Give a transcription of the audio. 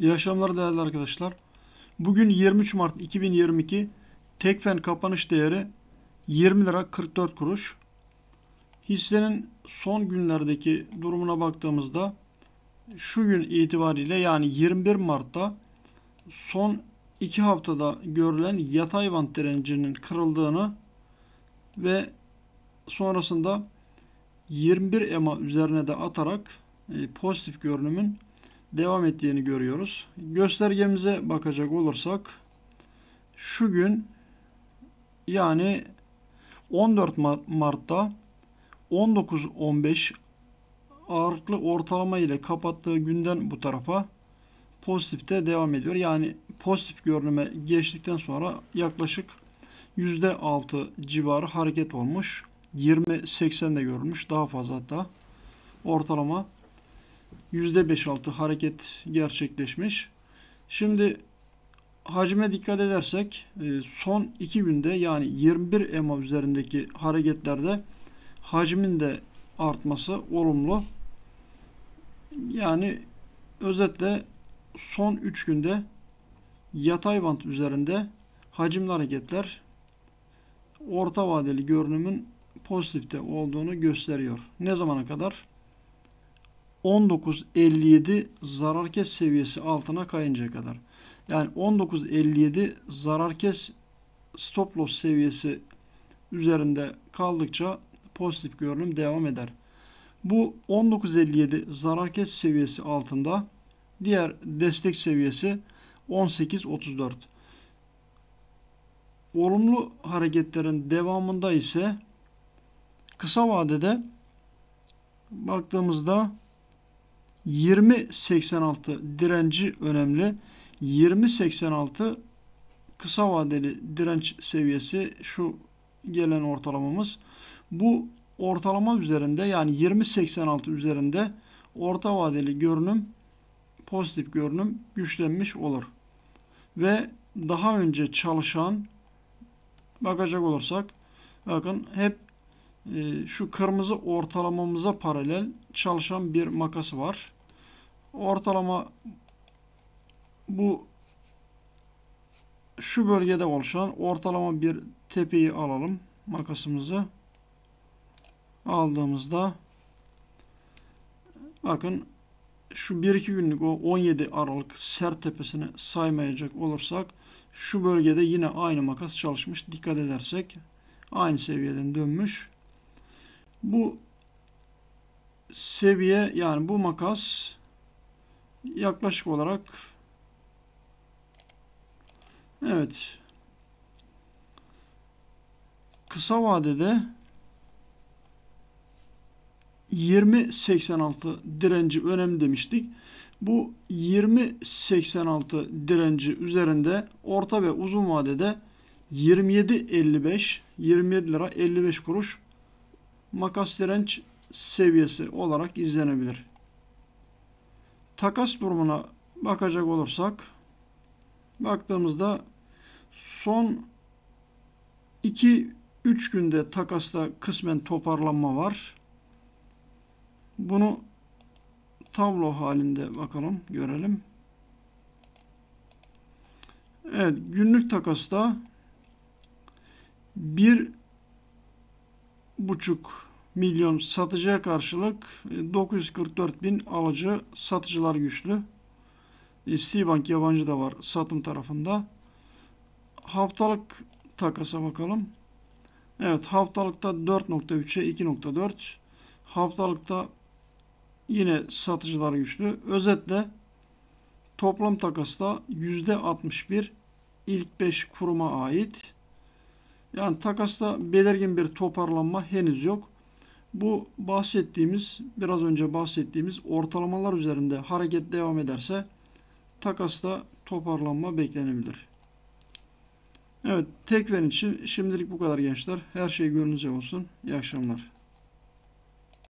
İyi akşamlar değerli arkadaşlar. Bugün 23 Mart 2022 Tekfen kapanış değeri 20 lira 44 kuruş. Hissenin son günlerdeki durumuna baktığımızda şu gün itibariyle yani 21 Mart'ta son 2 haftada görülen yatay band direncinin kırıldığını ve sonrasında 21 EMA üzerine de atarak e, pozitif görünümün devam ettiğini görüyoruz. Göstergemize bakacak olursak şu gün yani 14 Mart'ta 19-15 ağırlıklı ortalama ile kapattığı günden bu tarafa pozitifte devam ediyor. Yani pozitif görünüme geçtikten sonra yaklaşık %6 civarı hareket olmuş. 20 de görülmüş. Daha fazla hatta ortalama %5-6 hareket gerçekleşmiş. Şimdi hacme dikkat edersek e, son 2 günde yani 21 EMA üzerindeki hareketlerde hacmin de artması olumlu. Yani özetle son 3 günde yatay bant üzerinde hacimli hareketler orta vadeli görünümün pozitifte olduğunu gösteriyor. Ne zamana kadar? 19.57 zarar kes seviyesi altına kayıncaya kadar. Yani 19.57 zarar kes stop loss seviyesi üzerinde kaldıkça pozitif görünüm devam eder. Bu 19.57 zarar kes seviyesi altında diğer destek seviyesi 18.34. Olumlu hareketlerin devamında ise kısa vadede baktığımızda 20.86 direnci önemli. 20.86 kısa vadeli direnç seviyesi şu gelen ortalamamız. Bu ortalama üzerinde yani 20.86 üzerinde orta vadeli görünüm pozitif görünüm güçlenmiş olur. Ve daha önce çalışan bakacak olursak bakın hep ee, şu kırmızı ortalamamıza paralel çalışan bir makas var. Ortalama bu şu bölgede oluşan ortalama bir tepeyi alalım makasımızı. Aldığımızda bakın şu 1-2 günlük o 17 Aralık sert tepesini saymayacak olursak şu bölgede yine aynı makas çalışmış. Dikkat edersek aynı seviyeden dönmüş. Bu seviye yani bu makas yaklaşık olarak evet kısa vadede 20.86 direnci önemli demiştik. Bu 20.86 direnci üzerinde orta ve uzun vadede 27.55 27 lira 55 kuruş makas direnç seviyesi olarak izlenebilir. Takas durumuna bakacak olursak baktığımızda son 2-3 günde takasta kısmen toparlanma var. Bunu tablo halinde bakalım görelim. Evet günlük takasta 1 buçuk milyon satıcıya karşılık 944 e, bin alıcı satıcılar güçlü. E, Citibank yabancı da var satım tarafında. Haftalık takasa bakalım. Evet haftalıkta 4.3'e 2.4. Haftalıkta yine satıcılar güçlü. Özetle toplam takasta %61 ilk 5 kuruma ait. Yani takasta belirgin bir toparlanma henüz yok. Bu bahsettiğimiz, biraz önce bahsettiğimiz ortalamalar üzerinde hareket devam ederse takasta toparlanma beklenebilir. Evet, tekven için şimdilik bu kadar gençler. Her şey gönlünüze olsun. İyi akşamlar.